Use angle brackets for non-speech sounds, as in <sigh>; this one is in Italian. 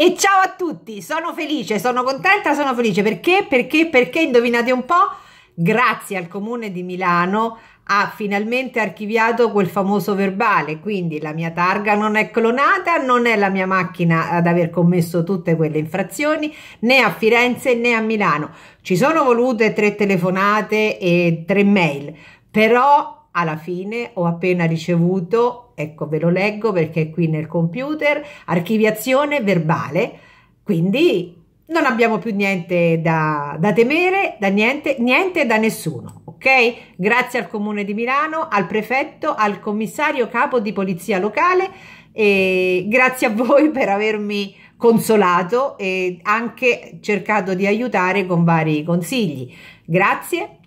E ciao a tutti, sono felice, sono contenta, sono felice perché? Perché? Perché indovinate un po'? Grazie al comune di Milano ha finalmente archiviato quel famoso verbale, quindi la mia targa non è clonata, non è la mia macchina ad aver commesso tutte quelle infrazioni né a Firenze né a Milano. Ci sono volute tre telefonate e tre mail, però alla fine ho appena ricevuto, ecco ve lo leggo perché è qui nel computer, archiviazione verbale, quindi non abbiamo più niente da, da temere, da niente, niente da nessuno, ok? Grazie al Comune di Milano, al prefetto, al commissario capo di polizia locale e grazie a voi <laughs> per avermi consolato e anche cercato di aiutare con vari consigli. Grazie